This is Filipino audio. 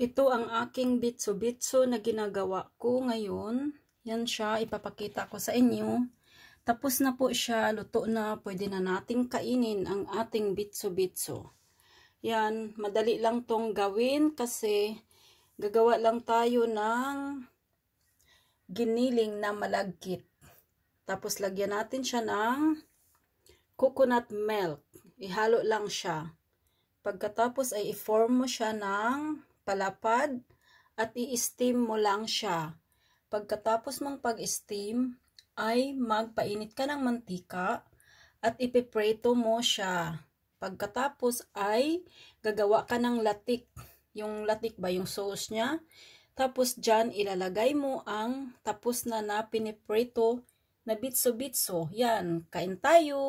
Ito ang aking bitso-bitso na ginagawa ko ngayon. Yan siya, ipapakita ko sa inyo. Tapos na po siya, luto na, pwede na nating kainin ang ating bitso-bitso. Yan, madali lang tong gawin kasi gagawa lang tayo ng giniling na malagkit. Tapos lagyan natin siya ng coconut milk. Ihalo lang siya. Pagkatapos ay i-form mo siya ng palapad at i-steam mo lang siya. Pagkatapos mong pag-steam, ay magpainit ka ng mantika at ipipreto mo siya. Pagkatapos ay gagawa ka ng latik. Yung latik ba yung sauce niya? Tapos dyan ilalagay mo ang tapos na na pinipreto na bitso-bitso. Yan, kain tayo!